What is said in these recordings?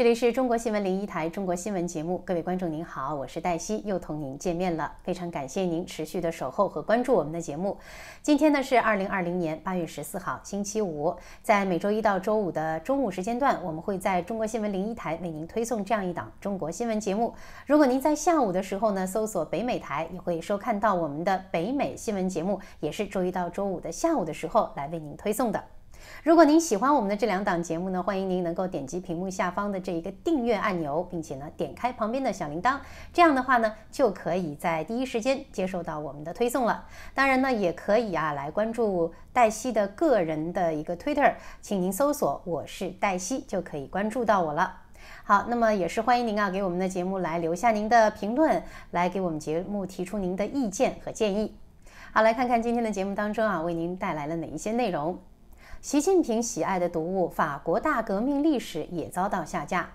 这里是中国新闻零一台中国新闻节目，各位观众您好，我是黛西，又同您见面了。非常感谢您持续的守候和关注我们的节目。今天呢是二零二零年八月十四号星期五，在每周一到周五的中午时间段，我们会在中国新闻零一台为您推送这样一档中国新闻节目。如果您在下午的时候呢搜索北美台，也会收看到我们的北美新闻节目，也是周一到周五的下午的时候来为您推送的。如果您喜欢我们的这两档节目呢，欢迎您能够点击屏幕下方的这一个订阅按钮，并且呢点开旁边的小铃铛，这样的话呢就可以在第一时间接受到我们的推送了。当然呢，也可以啊来关注黛西的个人的一个 Twitter，请您搜索“我是黛西”就可以关注到我了。好，那么也是欢迎您啊给我们的节目来留下您的评论，来给我们节目提出您的意见和建议。好，来看看今天的节目当中啊为您带来了哪一些内容。习近平喜爱的读物《法国大革命历史》也遭到下架。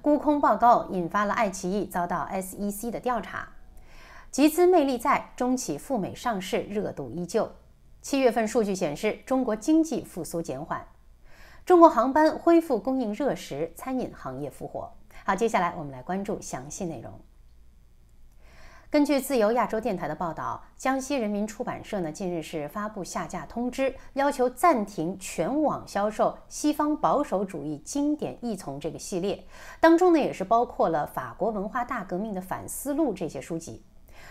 沽空报告引发了爱奇艺遭到 SEC 的调查。集资魅力在中企赴美上市热度依旧。七月份数据显示，中国经济复苏减缓。中国航班恢复供应热时，餐饮行业复活。好，接下来我们来关注详细内容。根据自由亚洲电台的报道，江西人民出版社呢近日是发布下架通知，要求暂停全网销售西方保守主义经典译丛这个系列，当中呢也是包括了《法国文化大革命的反思录》这些书籍。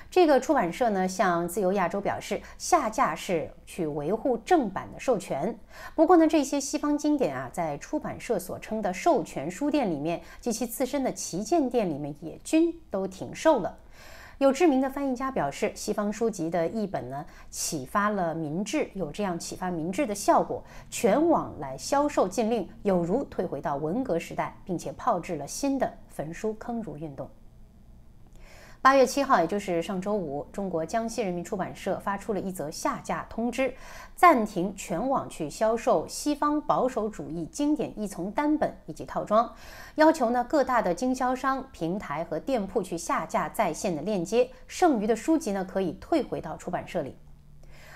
这个出版社呢向自由亚洲表示，下架是去维护正版的授权。不过呢，这些西方经典啊，在出版社所称的授权书店里面及其自身的旗舰店里面也均都停售了。有知名的翻译家表示，西方书籍的译本呢，启发了民智，有这样启发民智的效果。全网来销售禁令，有如退回到文革时代，并且炮制了新的焚书坑儒运动。八月七号，也就是上周五，中国江西人民出版社发出了一则下架通知，暂停全网去销售西方保守主义经典一丛单本以及套装，要求呢各大的经销商平台和店铺去下架在线的链接，剩余的书籍呢可以退回到出版社里。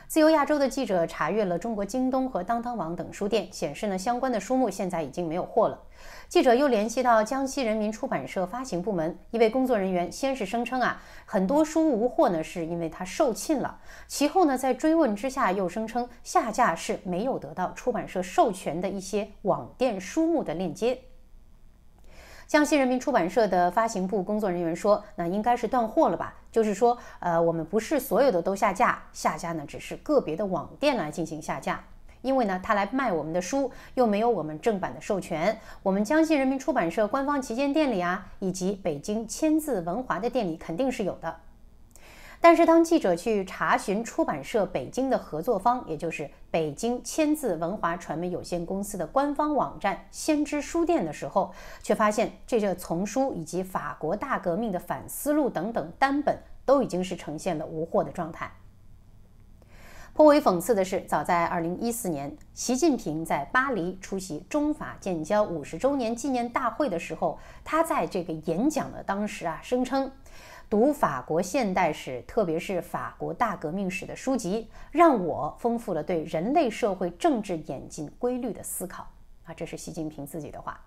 自由亚洲的记者查阅了中国京东和当当网等书店，显示呢相关的书目现在已经没有货了。记者又联系到江西人民出版社发行部门一位工作人员，先是声称啊很多书无货呢，是因为它售罄了。其后呢，在追问之下，又声称下架是没有得到出版社授权的一些网店书目的链接。江西人民出版社的发行部工作人员说，那应该是断货了吧？就是说，呃，我们不是所有的都下架，下架呢只是个别的网店来进行下架。因为呢，他来卖我们的书，又没有我们正版的授权。我们江西人民出版社官方旗舰店里啊，以及北京千字文华的店里肯定是有的。但是，当记者去查询出版社北京的合作方，也就是北京千字文华传媒有限公司的官方网站“先知书店”的时候，却发现这些丛书以及《法国大革命的反思录》等等单本都已经是呈现了无货的状态。颇为讽刺的是，早在二零一四年，习近平在巴黎出席中法建交五十周年纪念大会的时候，他在这个演讲的当时啊，声称读法国现代史，特别是法国大革命史的书籍，让我丰富了对人类社会政治演进规律的思考。啊，这是习近平自己的话。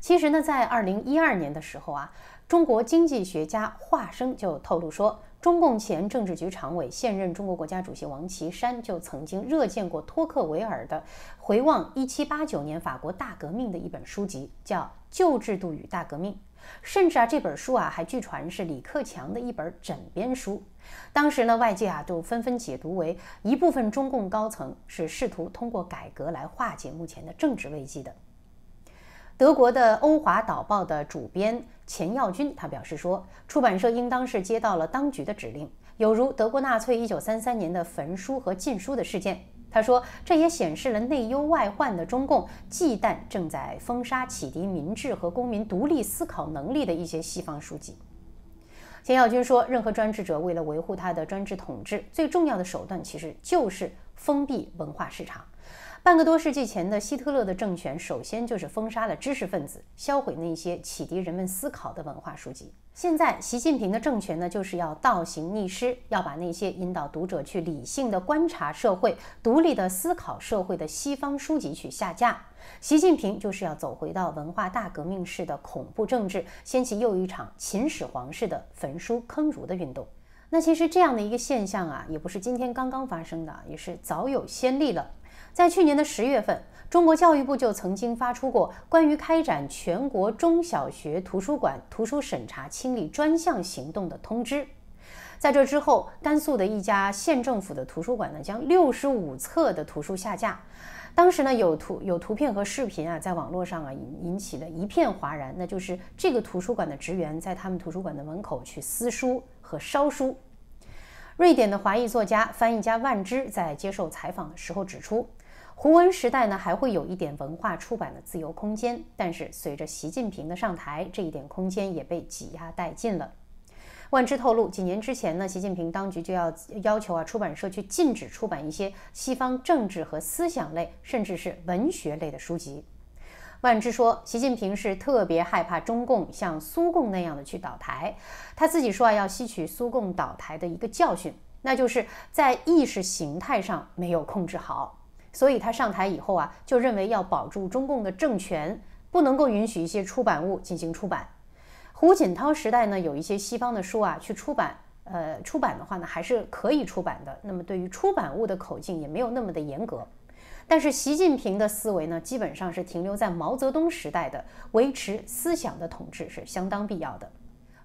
其实呢，在二零一二年的时候啊，中国经济学家华生就透露说。中共前政治局常委、现任中国国家主席王岐山就曾经热见过托克维尔的《回望一七八九年法国大革命》的一本书籍，叫《旧制度与大革命》。甚至啊，这本书啊，还据传是李克强的一本枕边书。当时呢，外界啊，都纷纷解读为一部分中共高层是试图通过改革来化解目前的政治危机的。德国的《欧华导报》的主编钱耀军他表示说，出版社应当是接到了当局的指令，有如德国纳粹1933年的焚书和禁书的事件。他说，这也显示了内忧外患的中共忌惮正在封杀启迪民智和公民独立思考能力的一些西方书籍。钱耀军说，任何专制者为了维护他的专制统治，最重要的手段其实就是封闭文化市场。半个多世纪前的希特勒的政权，首先就是封杀了知识分子，销毁那些启迪人们思考的文化书籍。现在，习近平的政权呢，就是要倒行逆施，要把那些引导读者去理性的观察社会、独立的思考社会的西方书籍去下架。习近平就是要走回到文化大革命式的恐怖政治，掀起又一场秦始皇式的焚书坑儒的运动。那其实这样的一个现象啊，也不是今天刚刚发生的，也是早有先例了。在去年的十月份，中国教育部就曾经发出过关于开展全国中小学图书馆图书审查清理专项行动的通知。在这之后，甘肃的一家县政府的图书馆呢，将六十五册的图书下架。当时呢，有图有图片和视频啊，在网络上啊引引起了一片哗然。那就是这个图书馆的职员在他们图书馆的门口去撕书和烧书。瑞典的华裔作家、翻译家万芝在接受采访的时候指出，胡文时代呢还会有一点文化出版的自由空间，但是随着习近平的上台，这一点空间也被挤压殆尽了。万芝透露，几年之前呢，习近平当局就要要求啊出版社去禁止出版一些西方政治和思想类，甚至是文学类的书籍。万志说，习近平是特别害怕中共像苏共那样的去倒台。他自己说啊，要吸取苏共倒台的一个教训，那就是在意识形态上没有控制好。所以他上台以后啊，就认为要保住中共的政权，不能够允许一些出版物进行出版。胡锦涛时代呢，有一些西方的书啊去出版，呃，出版的话呢，还是可以出版的。那么对于出版物的口径也没有那么的严格。但是习近平的思维呢，基本上是停留在毛泽东时代的维持思想的统治是相当必要的。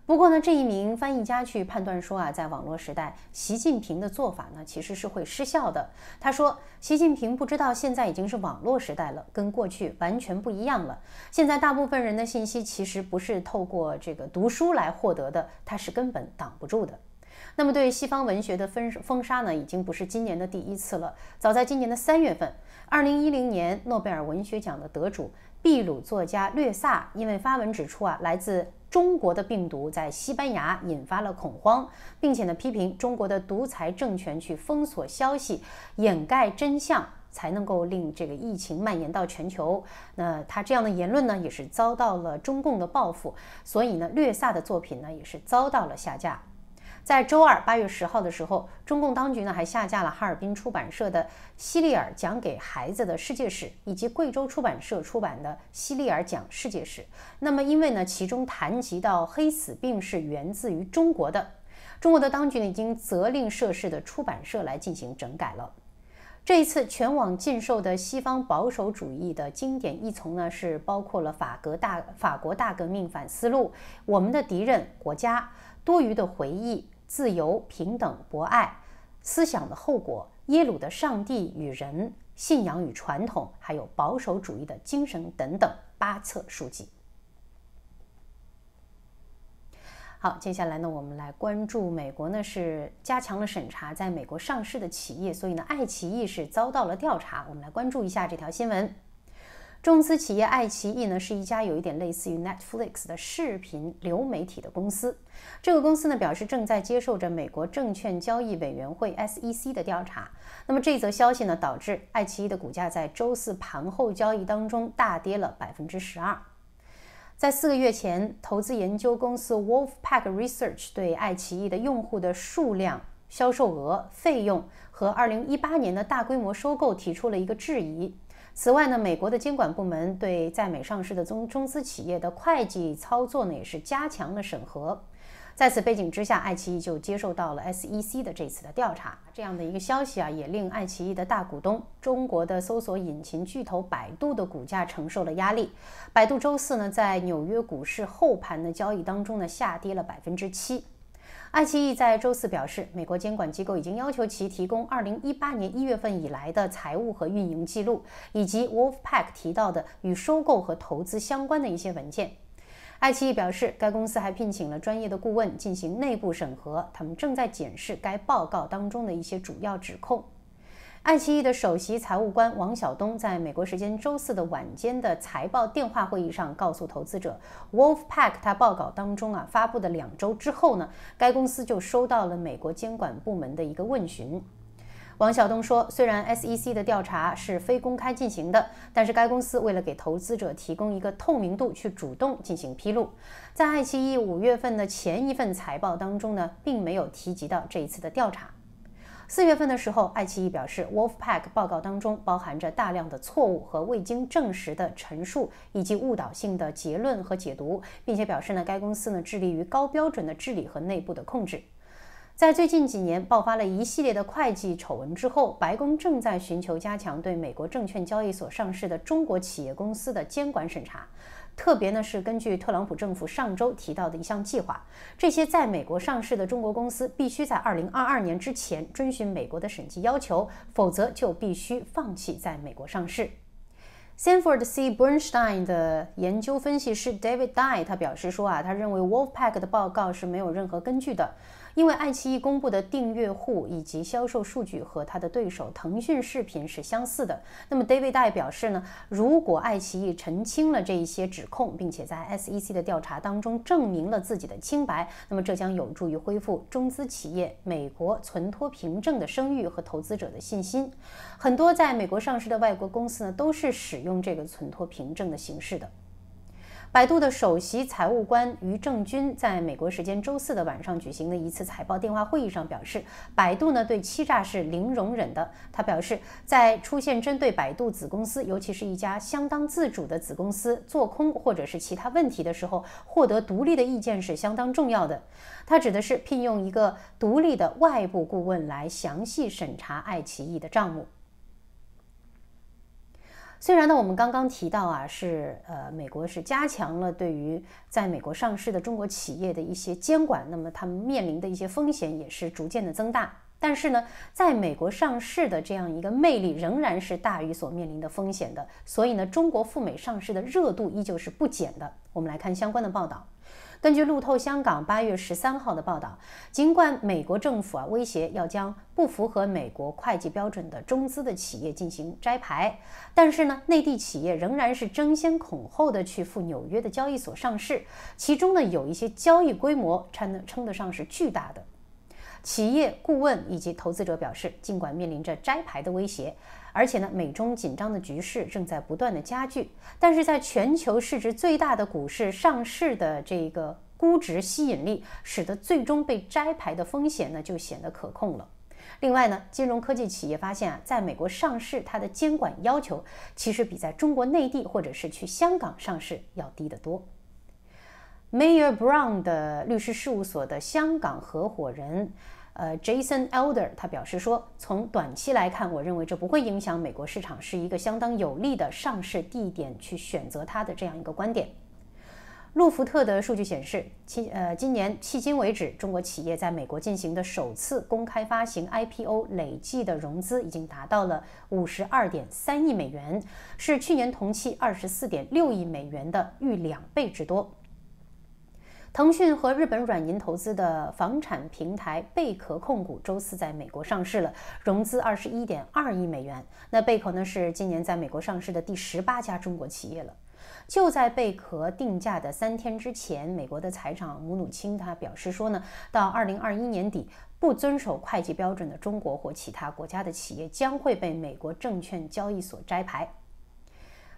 不过呢，这一名翻译家去判断说啊，在网络时代，习近平的做法呢其实是会失效的。他说，习近平不知道现在已经是网络时代了，跟过去完全不一样了。现在大部分人的信息其实不是透过这个读书来获得的，他是根本挡不住的。那么对西方文学的封封杀呢，已经不是今年的第一次了。早在今年的三月份。二零一零年诺贝尔文学奖的得主、秘鲁作家略萨，因为发文指出啊，来自中国的病毒在西班牙引发了恐慌，并且呢批评中国的独裁政权去封锁消息、掩盖真相，才能够令这个疫情蔓延到全球。那他这样的言论呢，也是遭到了中共的报复，所以呢，略萨的作品呢也是遭到了下架。在周二八月十号的时候，中共当局呢还下架了哈尔滨出版社的《希利尔讲给孩子的世界史》，以及贵州出版社出版的《希利尔讲世界史》。那么，因为呢其中谈及到黑死病是源自于中国的，中国的当局呢已经责令涉事的出版社来进行整改了。这一次全网禁售的西方保守主义的经典译丛呢，是包括了《法格大法国大革命反思录》《我们的敌人国家》《多余的回忆》。自由、平等、博爱思想的后果，耶鲁的上帝与人信仰与传统，还有保守主义的精神等等八册书籍。好，接下来呢，我们来关注美国呢是加强了审查，在美国上市的企业，所以呢，爱奇艺是遭到了调查。我们来关注一下这条新闻。中资企业爱奇艺呢是一家有一点类似于 Netflix 的视频流媒体的公司。这个公司呢表示正在接受着美国证券交易委员会 SEC 的调查。那么这则消息呢导致爱奇艺的股价在周四盘后交易当中大跌了百分之十二。在四个月前，投资研究公司 Wolfpack Research 对爱奇艺的用户的数量、销售额、费用和二零一八年的大规模收购提出了一个质疑。此外呢，美国的监管部门对在美上市的中中资企业的会计操作呢，也是加强了审核。在此背景之下，爱奇艺就接受到了 SEC 的这次的调查。这样的一个消息啊，也令爱奇艺的大股东中国的搜索引擎巨头百度的股价承受了压力。百度周四呢，在纽约股市后盘的交易当中呢，下跌了百分之七。爱奇艺在周四表示，美国监管机构已经要求其提供2018年1月份以来的财务和运营记录，以及 Wolfpack 提到的与收购和投资相关的一些文件。爱奇艺表示，该公司还聘请了专业的顾问进行内部审核，他们正在检视该报告当中的一些主要指控。爱奇艺的首席财务官王晓东在美国时间周四的晚间的财报电话会议上告诉投资者，Wolfpack 他报告当中啊发布的两周之后呢，该公司就收到了美国监管部门的一个问询。王晓东说，虽然 SEC 的调查是非公开进行的，但是该公司为了给投资者提供一个透明度，去主动进行披露。在爱奇艺五月份的前一份财报当中呢，并没有提及到这一次的调查。四月份的时候，爱奇艺表示，Wolfpack 报告当中包含着大量的错误和未经证实的陈述，以及误导性的结论和解读，并且表示呢，该公司呢致力于高标准的治理和内部的控制。在最近几年爆发了一系列的会计丑闻之后，白宫正在寻求加强对美国证券交易所上市的中国企业公司的监管审查。特别呢是根据特朗普政府上周提到的一项计划，这些在美国上市的中国公司必须在二零二二年之前遵循美国的审计要求，否则就必须放弃在美国上市。Sanford C. Bernstein 的研究分析师 David d y e 他表示说啊，他认为 Wolfpack 的报告是没有任何根据的。因为爱奇艺公布的订阅户以及销售数据和它的对手腾讯视频是相似的。那么 David 大表示呢，如果爱奇艺澄清了这一些指控，并且在 SEC 的调查当中证明了自己的清白，那么这将有助于恢复中资企业美国存托凭证的声誉和投资者的信心。很多在美国上市的外国公司呢，都是使用这个存托凭证的形式的。百度的首席财务官于正军在美国时间周四的晚上举行的一次财报电话会议上表示，百度呢对欺诈是零容忍的。他表示，在出现针对百度子公司，尤其是一家相当自主的子公司做空或者是其他问题的时候，获得独立的意见是相当重要的。他指的是聘用一个独立的外部顾问来详细审查爱奇艺的账目。虽然呢，我们刚刚提到啊，是呃，美国是加强了对于在美国上市的中国企业的一些监管，那么他们面临的一些风险也是逐渐的增大。但是呢，在美国上市的这样一个魅力仍然是大于所面临的风险的，所以呢，中国赴美上市的热度依旧是不减的。我们来看相关的报道。根据路透香港八月十三号的报道，尽管美国政府啊威胁要将不符合美国会计标准的中资的企业进行摘牌，但是呢，内地企业仍然是争先恐后的去赴纽约的交易所上市，其中呢，有一些交易规模才能称得上是巨大的。企业顾问以及投资者表示，尽管面临着摘牌的威胁。而且呢，美中紧张的局势正在不断的加剧，但是在全球市值最大的股市上市的这个估值吸引力，使得最终被摘牌的风险呢就显得可控了。另外呢，金融科技企业发现啊，在美国上市它的监管要求其实比在中国内地或者是去香港上市要低得多。Mayor Brown 的律师事务所的香港合伙人。呃，Jason Elder 他表示说，从短期来看，我认为这不会影响美国市场，是一个相当有利的上市地点去选择它的这样一个观点。路福特的数据显示，今呃今年迄今为止，中国企业在美国进行的首次公开发行 IPO 累计的融资已经达到了五十二点三亿美元，是去年同期二十四点六亿美元的逾两倍之多。腾讯和日本软银投资的房产平台贝壳控股周四在美国上市了，融资二十一点二亿美元。那贝壳呢是今年在美国上市的第十八家中国企业了。就在贝壳定价的三天之前，美国的财长姆努钦他表示说呢，到二零二一年底，不遵守会计标准的中国或其他国家的企业将会被美国证券交易所摘牌。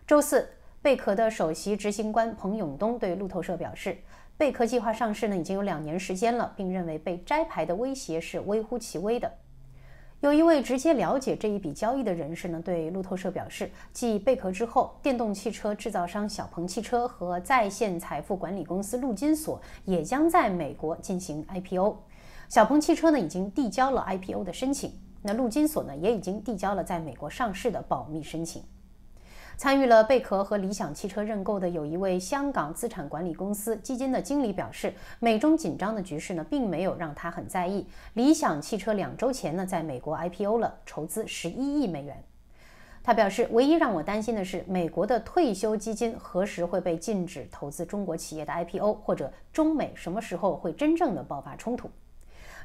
周四，贝壳的首席执行官彭永东对路透社表示。贝壳计划上市呢，已经有两年时间了，并认为被摘牌的威胁是微乎其微的。有一位直接了解这一笔交易的人士呢，对路透社表示，继贝壳之后，电动汽车制造商小鹏汽车和在线财富管理公司陆金所也将在美国进行 IPO。小鹏汽车呢，已经递交了 IPO 的申请，那陆金所呢，也已经递交了在美国上市的保密申请。参与了贝壳和理想汽车认购的有一位香港资产管理公司基金的经理表示，美中紧张的局势呢，并没有让他很在意。理想汽车两周前呢，在美国 IPO 了，筹资十一亿美元。他表示，唯一让我担心的是，美国的退休基金何时会被禁止投资中国企业的 IPO，或者中美什么时候会真正的爆发冲突。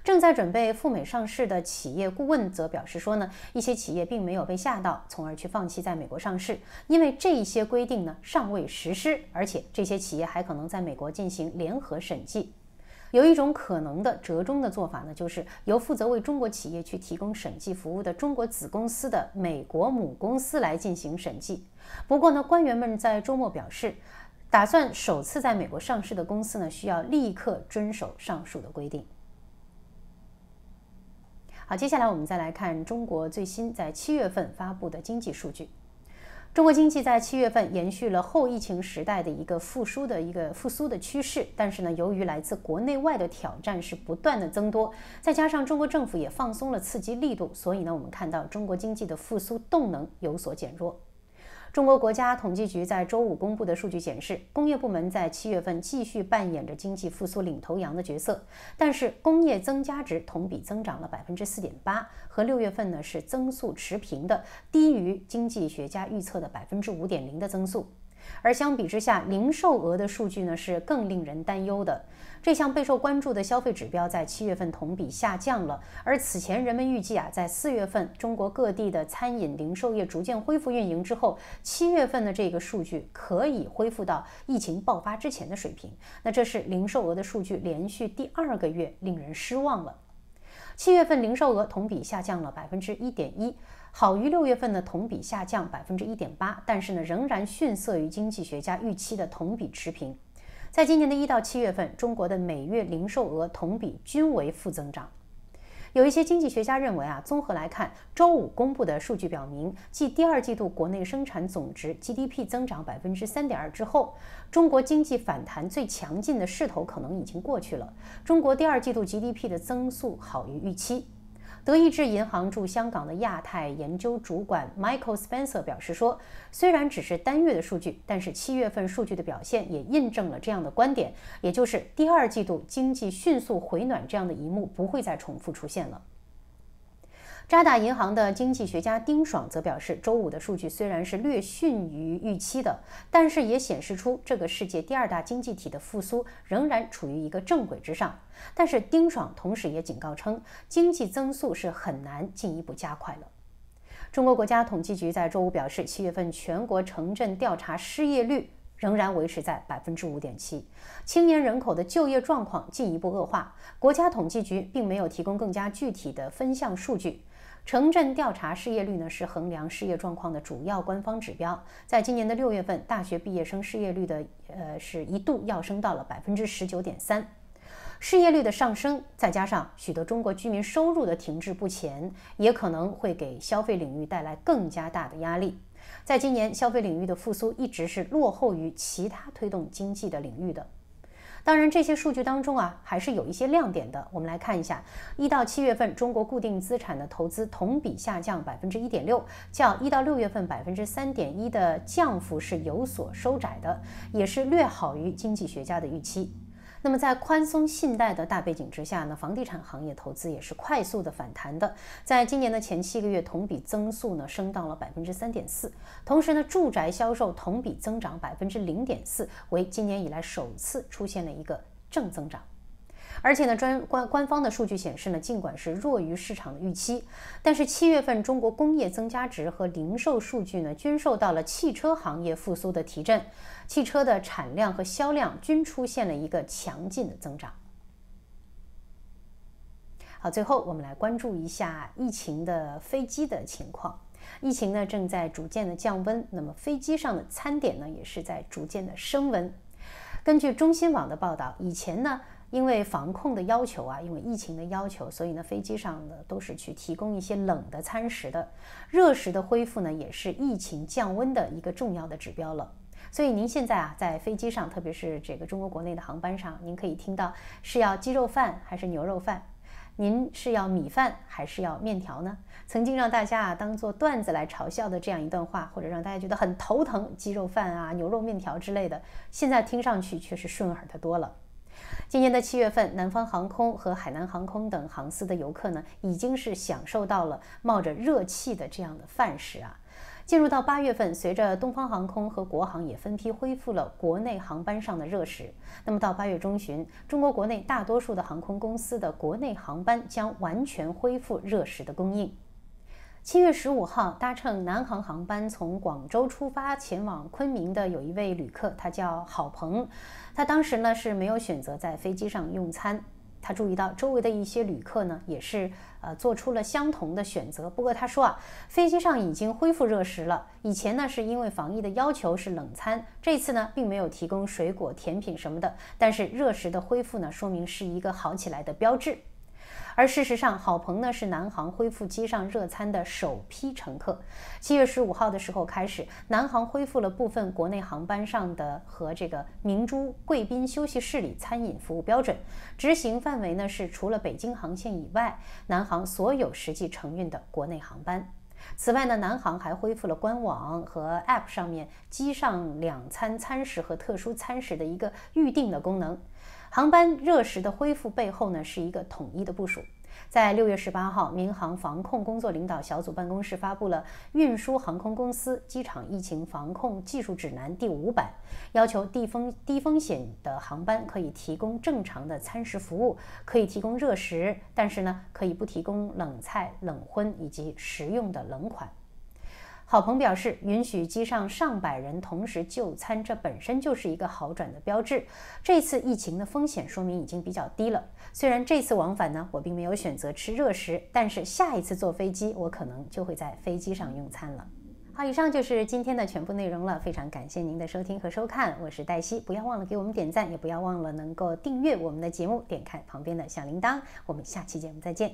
正在准备赴美上市的企业顾问则表示说呢，一些企业并没有被吓到，从而去放弃在美国上市，因为这一些规定呢尚未实施，而且这些企业还可能在美国进行联合审计。有一种可能的折中的做法呢，就是由负责为中国企业去提供审计服务的中国子公司的美国母公司来进行审计。不过呢，官员们在周末表示，打算首次在美国上市的公司呢，需要立刻遵守上述的规定。好，接下来我们再来看中国最新在七月份发布的经济数据。中国经济在七月份延续了后疫情时代的一个复苏的一个复苏的趋势，但是呢，由于来自国内外的挑战是不断的增多，再加上中国政府也放松了刺激力度，所以呢，我们看到中国经济的复苏动能有所减弱。中国国家统计局在周五公布的数据显示，工业部门在七月份继续扮演着经济复苏领头羊的角色，但是工业增加值同比增长了百分之四点八，和六月份呢是增速持平的，低于经济学家预测的百分之五点零的增速。而相比之下，零售额的数据呢是更令人担忧的。这项备受关注的消费指标在七月份同比下降了，而此前人们预计啊，在四月份中国各地的餐饮零售业逐渐恢复运营之后，七月份的这个数据可以恢复到疫情爆发之前的水平。那这是零售额的数据连续第二个月令人失望了，七月份零售额同比下降了百分之一点一，好于六月份的同比下降百分之一点八，但是呢，仍然逊色于经济学家预期的同比持平。在今年的一到七月份，中国的每月零售额同比均为负增长。有一些经济学家认为啊，综合来看，周五公布的数据表明，继第二季度国内生产总值 GDP 增长百分之三点二之后，中国经济反弹最强劲的势头可能已经过去了。中国第二季度 GDP 的增速好于预期。德意志银行驻香港的亚太研究主管 Michael Spencer 表示说：“虽然只是单月的数据，但是七月份数据的表现也印证了这样的观点，也就是第二季度经济迅速回暖这样的一幕不会再重复出现了。”渣打银行的经济学家丁爽则表示，周五的数据虽然是略逊于预期的，但是也显示出这个世界第二大经济体的复苏仍然处于一个正轨之上。但是丁爽同时也警告称，经济增速是很难进一步加快了。中国国家统计局在周五表示，七月份全国城镇调查失业率仍然维持在百分之五点七，青年人口的就业状况进一步恶化。国家统计局并没有提供更加具体的分项数据。城镇调查失业率呢是衡量失业状况的主要官方指标。在今年的六月份，大学毕业生失业率的呃是一度要升到了百分之十九点三。失业率的上升，再加上许多中国居民收入的停滞不前，也可能会给消费领域带来更加大的压力。在今年，消费领域的复苏一直是落后于其他推动经济的领域的。当然，这些数据当中啊，还是有一些亮点的。我们来看一下，一到七月份中国固定资产的投资同比下降百分之一点六，较一到六月份百分之三点一的降幅是有所收窄的，也是略好于经济学家的预期。那么，在宽松信贷的大背景之下呢，房地产行业投资也是快速的反弹的，在今年的前七个月，同比增速呢升到了百分之三点四，同时呢，住宅销售同比增长百分之零点四，为今年以来首次出现了一个正增长。而且呢，专官官方的数据显示呢，尽管是弱于市场的预期，但是七月份中国工业增加值和零售数据呢，均受到了汽车行业复苏的提振，汽车的产量和销量均出现了一个强劲的增长。好，最后我们来关注一下疫情的飞机的情况。疫情呢正在逐渐的降温，那么飞机上的餐点呢也是在逐渐的升温。根据中新网的报道，以前呢。因为防控的要求啊，因为疫情的要求，所以呢，飞机上呢都是去提供一些冷的餐食的，热食的恢复呢也是疫情降温的一个重要的指标了。所以您现在啊，在飞机上，特别是这个中国国内的航班上，您可以听到是要鸡肉饭还是牛肉饭，您是要米饭还是要面条呢？曾经让大家啊当做段子来嘲笑的这样一段话，或者让大家觉得很头疼鸡肉饭啊、牛肉面条之类的，现在听上去却是顺耳的多了。今年的七月份，南方航空和海南航空等航司的游客呢，已经是享受到了冒着热气的这样的饭食啊。进入到八月份，随着东方航空和国航也分批恢复了国内航班上的热食，那么到八月中旬，中国国内大多数的航空公司的国内航班将完全恢复热食的供应。七月十五号，搭乘南航航班从广州出发前往昆明的有一位旅客，他叫郝鹏。他当时呢是没有选择在飞机上用餐，他注意到周围的一些旅客呢也是呃做出了相同的选择。不过他说啊，飞机上已经恢复热食了。以前呢是因为防疫的要求是冷餐，这次呢并没有提供水果、甜品什么的。但是热食的恢复呢，说明是一个好起来的标志。而事实上，郝鹏呢是南航恢复机上热餐的首批乘客。七月十五号的时候开始，南航恢复了部分国内航班上的和这个明珠贵宾休息室里餐饮服务标准。执行范围呢是除了北京航线以外，南航所有实际承运的国内航班。此外呢，南航还恢复了官网和 App 上面机上两餐餐食和特殊餐食的一个预定的功能。航班热食的恢复背后呢，是一个统一的部署。在六月十八号，民航防控工作领导小组办公室发布了《运输航空公司机场疫情防控技术指南》第五版，要求低风低风险的航班可以提供正常的餐食服务，可以提供热食，但是呢，可以不提供冷菜、冷荤以及食用的冷款。郝鹏表示，允许机上上百人同时就餐，这本身就是一个好转的标志。这次疫情的风险说明已经比较低了。虽然这次往返呢，我并没有选择吃热食，但是下一次坐飞机，我可能就会在飞机上用餐了。好，以上就是今天的全部内容了。非常感谢您的收听和收看，我是黛西。不要忘了给我们点赞，也不要忘了能够订阅我们的节目，点开旁边的小铃铛。我们下期节目再见。